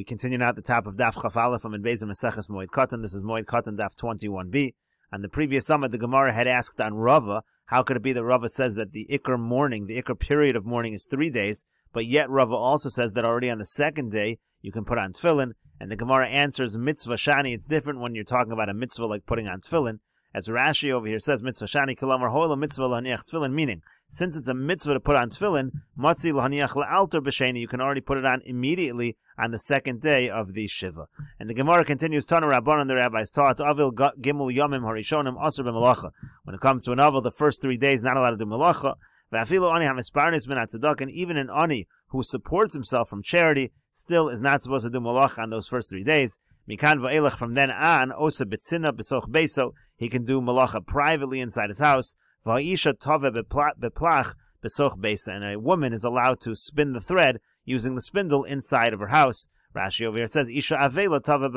We continue now at the top of Daf Chafala from in Bezim Maseches Moed Katan. This is Moed Katan Daf 21b. On the previous summit, the Gemara had asked on Rava, how could it be that Rava says that the Iker morning, the Iker period of mourning is three days, but yet Rava also says that already on the second day you can put on tefillin, and the Gemara answers mitzvah shani. It's different when you're talking about a mitzvah like putting on tefillin. As Rashi over here says, mitzvah shani kilamar hoila mitzvah Laniach tefillin, meaning since it's a mitzvah to put on tefillin, matzi Laniach la'alter b'sheni, you can already put it on immediately on the second day of the Shiva. And the Gemara continues, Tana Rabbanon, the rabbis taught, Avil Gimel Yomim Harishonim Asr B'Melacha. When it comes to an Avil, the first three days, not allowed to do Malacha. V'Afilo Ani HaMesparnis Min HaTzadok, and even an Ani who supports himself from charity still is not supposed to do Malacha on those first three days. Mikan Va'elach, from then on, Osa B'tzina B'soch Beso, he can do Malacha privately inside his house. Va'isha Tove B'plach B'soch Besa, and a woman is allowed to spin the thread using the spindle inside of her house. Rashi over here says, Isha Avela Tava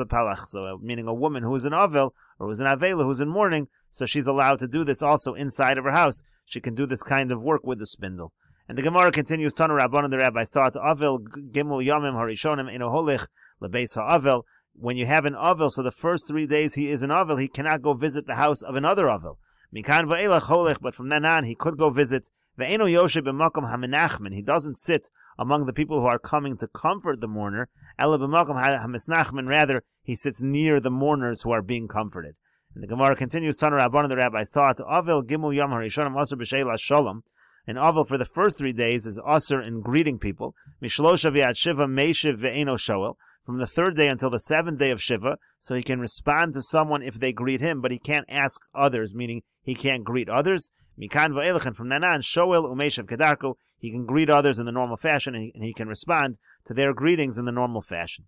so uh, meaning a woman who is an Avel, or who's an Avela, who's in mourning, so she's allowed to do this also inside of her house. She can do this kind of work with the spindle. And the Gemara continues, Tana Rabban and the rabbis taught, Avel Gimel Yamim Harishonim Inoholich Lebeis HaAvel. When you have an Avel, so the first three days he is an Avel, he cannot go visit the house of another Avel. Mikan Va'elach Holich, but from then on he could go visit Ve'eno b'makom He doesn't sit among the people who are coming to comfort the mourner. Rather, he sits near the mourners who are being comforted. And the Gemara continues, Tana Rabban, the rabbis taught, Avil gimul yom harishonim shalom. and avil for the first three days is asr in greeting people. Mishlosha shiva From the third day until the seventh day of Shiva, so he can respond to someone if they greet him, but he can't ask others, meaning he can't greet others. Mikan va'elchen, from Nanan, Shoel umeshav kedarko, he can greet others in the normal fashion and he, and he can respond to their greetings in the normal fashion.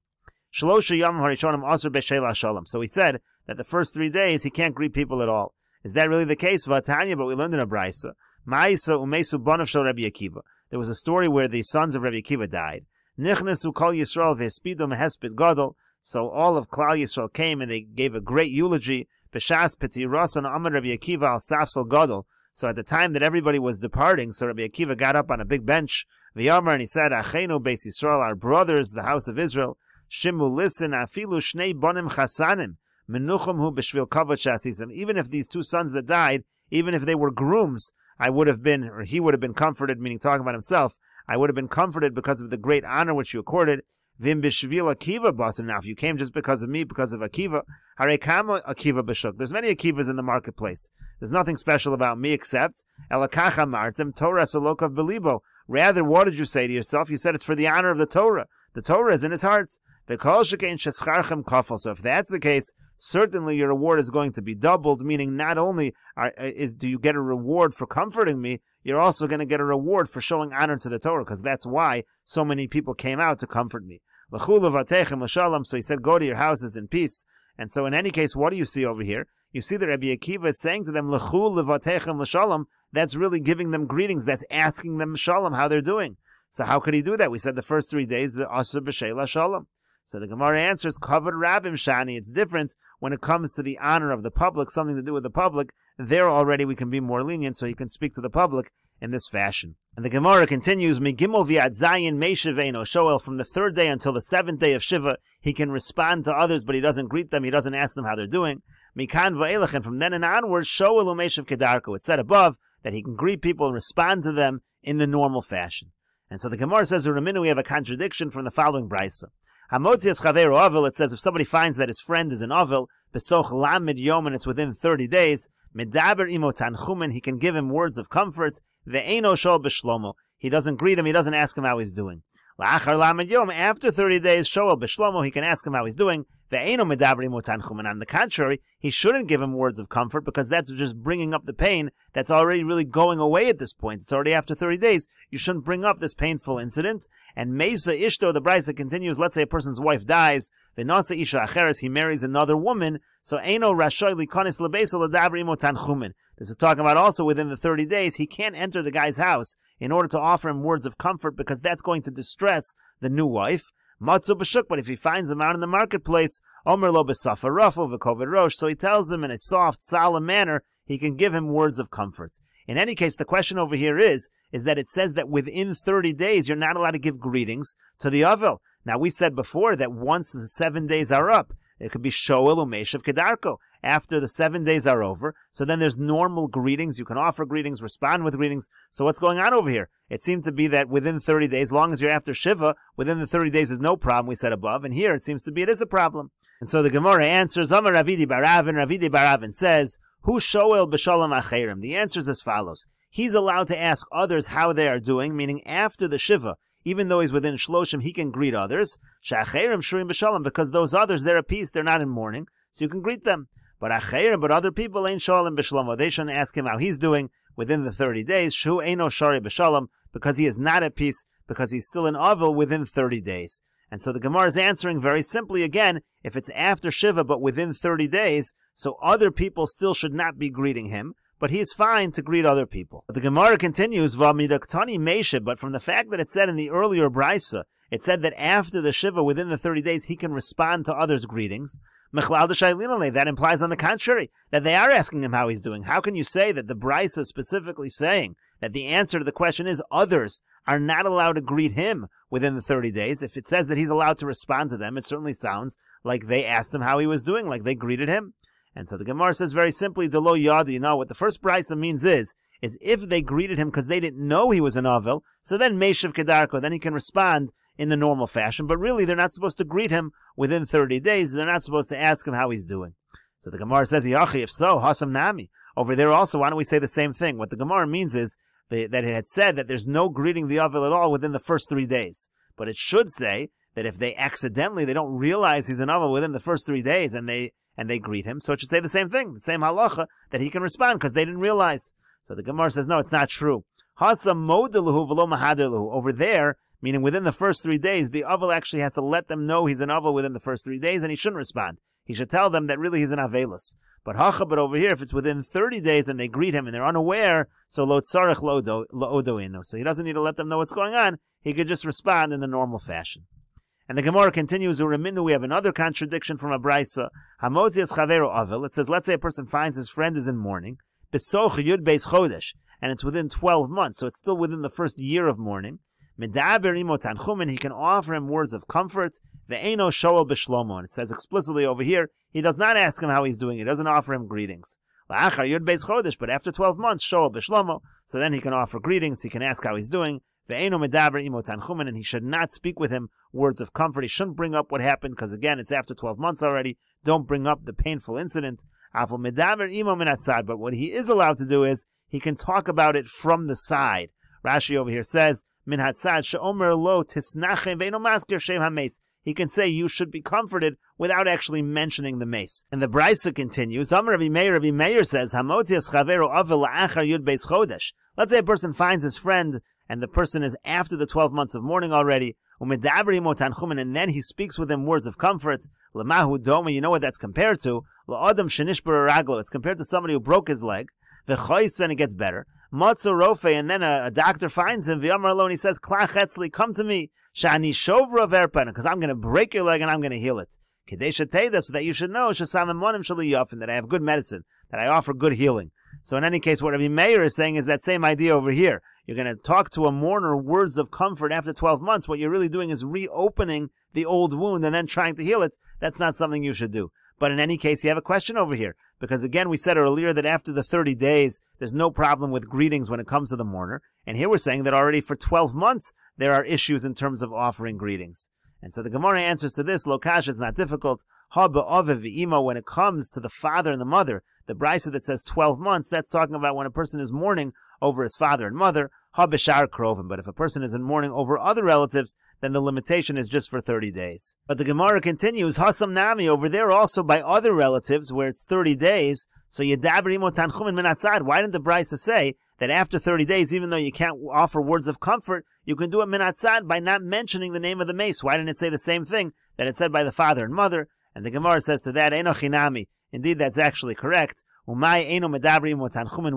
Shalosha yam harishonim asr b'sheila shalom. So he said that the first three days he can't greet people at all. Is that really the case? Vatanya, but we learned in a brisa. Ma'isa umesu banav shel Rabbi Akiva. There was a story where the sons of Rabbi Akiva died. Nichnasu kol Yisrael v'espidum hespid Godol. So all of Klal Yisrael came and they gave a great eulogy. B'shas p'tiras and amar Rabbi Akiva al safsal gadol. So at the time that everybody was departing, so Rabbi Akiva got up on a big bench, V'yamar, and he said, Achenu Beis Yisrael, our brothers, the house of Israel, Shimu, listen, Afilu Shnei Bonim Chasanim, Menuchum Hu B'shvil Kavod them. Even if these two sons that died, even if they were grooms, I would have been, or he would have been comforted, meaning talking about himself, I would have been comforted because of the great honor which you accorded. Vim b'shvil Akiva basim. Now, if you came just because of me, because of Akiva, harekama Akiva b'shuk. There's many Akivas in the marketplace. There's nothing special about me except elakacha martim Torah salokav belibo. Rather, what did you say to yourself? You said it's for the honor of the Torah. The Torah is in his heart. So if that's the case, certainly your reward is going to be doubled, meaning not only are, uh, is, do you get a reward for comforting me, you're also going to get a reward for showing honor to the Torah, because that's why so many people came out to comfort me. So he said, go to your houses in peace. And so in any case, what do you see over here? You see that Rabbi Akiva is saying to them, l'shalom, that's really giving them greetings. That's asking them shalom, how they're doing. So how could he do that? We said the first three days, the asr b'sheila shalom. So the Gemara answers, covered Rabbim Shani. It's different when it comes to the honor of the public, something to do with the public. There already we can be more lenient, so you can speak to the public in this fashion. And the Gemara continues, Migimol v'yad zayin meisheveno shoel, from the third day until the seventh day of Shiva, he can respond to others, but he doesn't greet them, he doesn't ask them how they're doing. Mikan v'elech, and from then and onwards, shoel u'meishev kedarko. It's said above that he can greet people and respond to them in the normal fashion. And so the Gemara says, Raminu, we have a contradiction from the following brisa. Hamotzias chaver ovel, it says if somebody finds that his friend is an ovel, besoch lamid yom, and it's within 30 days, medaber imotan chumen, he can give him words of comfort, ve'eno shol b'shlomo. He doesn't greet him, he doesn't ask him how he's doing after 30 days, Shoel b'shlomo, he can ask him how he's doing. Ve'eno medabri mutanchum, and on the contrary, he shouldn't give him words of comfort because that's just bringing up the pain that's already really going away at this point. It's already after 30 days. You shouldn't bring up this painful incident. And Mesa Ishto, the brisa continues, let's say a person's wife dies, Ve'nasa Isha Acheres, he marries another woman, so Eno rashoy likonis lebesa ladabri mutanchumen. This is talking about also within the 30 days, he can't enter the guy's house in order to offer him words of comfort because that's going to distress the new wife. Matzu b'shuk, but if he finds them out in the marketplace, Omer lo over v'kovid rosh, so he tells him in a soft, solemn manner, he can give him words of comfort. In any case, the question over here is, is that it says that within 30 days, you're not allowed to give greetings to the avil. Now, we said before that once the seven days are up, it could be Shoel Umeshav Kedarko. After the seven days are over, so then there's normal greetings. You can offer greetings, respond with greetings. So what's going on over here? It seemed to be that within 30 days, as long as you're after Shiva, within the 30 days is no problem, we said above. And here it seems to be it is a problem. And so the Gemara answers, Amar Ravidi Baravin, Ravidi Baravin says, Who Shoel B'Shalom achirim? The answer is as follows. He's allowed to ask others how they are doing, meaning after the Shiva, even though he's within shloshim, he can greet others. Shacherim shurim b'shalom, because those others, they're at peace, they're not in mourning, so you can greet them. But acherim, but other people ain't shalom b'shalom. They shouldn't ask him how he's doing within the 30 days. Shu ain't shari b'shalom, because he is not at peace, because he's still in avil within 30 days. And so the Gemara is answering very simply again, if it's after Shiva but within 30 days, so other people still should not be greeting him but he is fine to greet other people. the Gemara continues, Vamidaktani Mesha, but from the fact that it said in the earlier Brisa, it said that after the Shiva, within the 30 days, he can respond to others' greetings. That implies, on the contrary, that they are asking him how he's doing. How can you say that the Brisa is specifically saying that the answer to the question is others are not allowed to greet him within the 30 days? If it says that he's allowed to respond to them, it certainly sounds like they asked him how he was doing, like they greeted him. And so the Gemara says very simply, Delo Yadi. know what the first brisa means is, is if they greeted him because they didn't know he was an Avil, so then Meshav Kedarko, then he can respond in the normal fashion. But really, they're not supposed to greet him within 30 days. They're not supposed to ask him how he's doing. So the Gemara says, Yachi, if so, Hasam Nami. Over there also, why don't we say the same thing? What the Gemara means is that it had said that there's no greeting the Avil at all within the first three days. But it should say that if they accidentally they don't realize he's an Ava within the first three days and they and they greet him, so it should say the same thing, the same halacha that he can respond because they didn't realize. So the Gemara says no, it's not true. Hasa Over there, meaning within the first three days, the Aval actually has to let them know he's an Aval within the first three days, and he shouldn't respond. He should tell them that really he's an Avelus. But hacha, but over here, if it's within 30 days and they greet him and they're unaware, so lo tzarech lo So he doesn't need to let them know what's going on. He could just respond in the normal fashion. And the Gemara continues, Uraminu, we have another contradiction from a Brisa. Hamozias Chaveru Avil. It says, let's say a person finds his friend is in mourning. Besoch Yud Beis Chodesh. And it's within 12 months, so it's still within the first year of mourning. Medaber imo tanchumin, he can offer him words of comfort. Ve'eno shoel be'shlomo. And it says explicitly over here, he does not ask him how he's doing. He doesn't offer him greetings. La'achar Yud Beis Chodesh. But after 12 months, shoel be'shlomo. So then he can offer greetings. He can ask how he's doing and he should not speak with him words of comfort. He shouldn't bring up what happened because, again, it's after 12 months already. Don't bring up the painful incident. But what he is allowed to do is he can talk about it from the side. Rashi over here says, lo He can say you should be comforted without actually mentioning the mace. And the Brisa continues. Rabbi Meir, Rabbi says, yud Let's say a person finds his friend and the person is after the 12 months of mourning already, and then he speaks with him words of comfort. you know what that's compared to? It's compared to somebody who broke his leg. V'chois, and it gets better. Matzarofe, and then a, a, doctor finds him. V'yamar he says, Klachetzli, come to me. Shani shovra because I'm going to break your leg and I'm going to heal it. so that you should know, that I have good medicine, that I offer good healing. So in any case, what Rabbi Meir is saying is that same idea over here. You're going to talk to a mourner words of comfort after 12 months. What you're really doing is reopening the old wound and then trying to heal it. That's not something you should do. But in any case, you have a question over here. Because again, we said earlier that after the 30 days, there's no problem with greetings when it comes to the mourner. And here we're saying that already for 12 months, there are issues in terms of offering greetings. And so the Gemara answers to this, Lokash is not difficult. Haba Imo, when it comes to the father and the mother, the brisa that says 12 months, that's talking about when a person is mourning over his father and mother, Habishar Krovim. But if a person is in mourning over other relatives, then the limitation is just for 30 days. But the Gemara continues, Hasam Nami, over there also by other relatives, where it's 30 days, so Yadabri Imo Tanchumin Minatzad, why didn't the brisa say that after 30 days, even though you can't offer words of comfort, you can do a minatzad by not mentioning the name of the mace. Why didn't it say the same thing that it said by the father and mother? And the Gemara says to that, Enochinami. Indeed, that's actually correct. Umay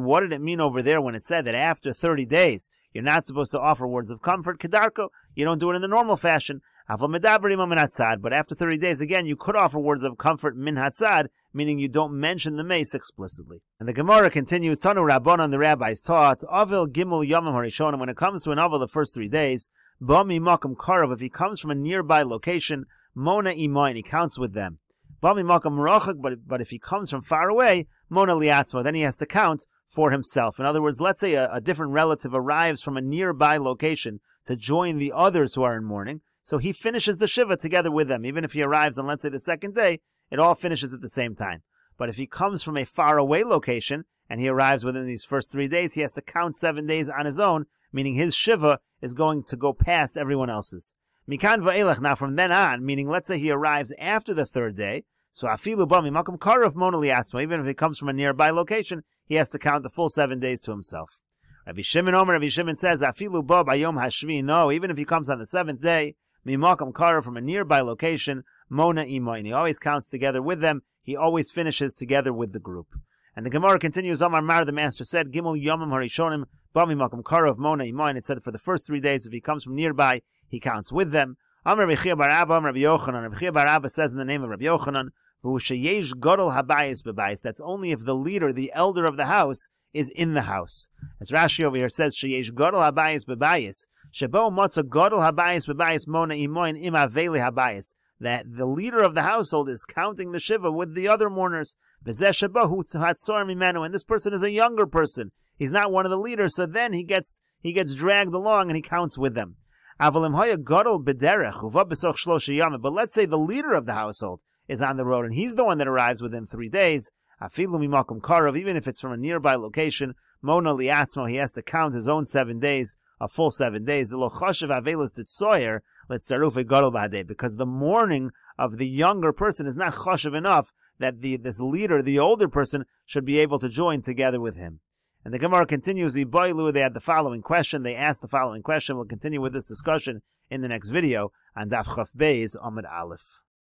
What did it mean over there when it said that after 30 days, you're not supposed to offer words of comfort? Kedarko, you don't do it in the normal fashion. But after 30 days, again, you could offer words of comfort min hatzad, meaning you don't mention the mace explicitly. And the Gemara continues, Tanu and the rabbis taught, Avil Gimel Yomim Harishonim, when it comes to an Avil the first three days, Bami Makam Karov, if he comes from a nearby location, Mona Imoin, he counts with them. Bami Makam Rachak, but, but if he comes from far away, Mona Liatzma, then he has to count for himself. In other words, let's say a, a different relative arrives from a nearby location to join the others who are in mourning, so he finishes the Shiva together with them. Even if he arrives on, let's say, the second day, it all finishes at the same time. But if he comes from a faraway location and he arrives within these first three days, he has to count seven days on his own, meaning his Shiva is going to go past everyone else's. Mikan va'elech. now from then on, meaning let's say he arrives after the third day, so afilu bami malkum karav monaliasma, even if he comes from a nearby location, he has to count the full seven days to himself. Rabbi Shimon Omer, Rabbi Shimon says, afilu bayom hashvi, no, even if he comes on the seventh day, mimalkum karav from a nearby location, Mona Imoin. He always counts together with them. He always finishes together with the group. And the Gemara continues, Omar Mar, the master said, Gimel Yomim Harishonim, Bami Makom Karov, Mona Imoin. It said for the first three days, if he comes from nearby, he counts with them. Amr Rechia Bar Abba, Amr Rabbi Yochanan. Rabbi Bar Abba says in the name of Rabbi Yochanan, V'ushayesh Habayis Bebayis. That's only if the leader, the elder of the house, is in the house. As Rashi over here says, Sheyesh Godel Habayis Bebayis. Shebo Motza Godel Habayis Bebayis Mona Imoin Ima Haveli Habayis that the leader of the household is counting the Shiva with the other mourners. And this person is a younger person. He's not one of the leaders, so then he gets he gets dragged along and he counts with them. But let's say the leader of the household is on the road and he's the one that arrives within three days. Even if it's from a nearby location, Mona Liatzmo, he has to count his own seven days a full seven days. The lochashav avelas titsoyer letzaruf gadol b'adeh, because the mourning of the younger person is not chashav enough that the this leader, the older person, should be able to join together with him. And the Gemara continues, Iboilu, they had the following question. They asked the following question. We'll continue with this discussion in the next video on Daf Chaf Beis Amid Aleph.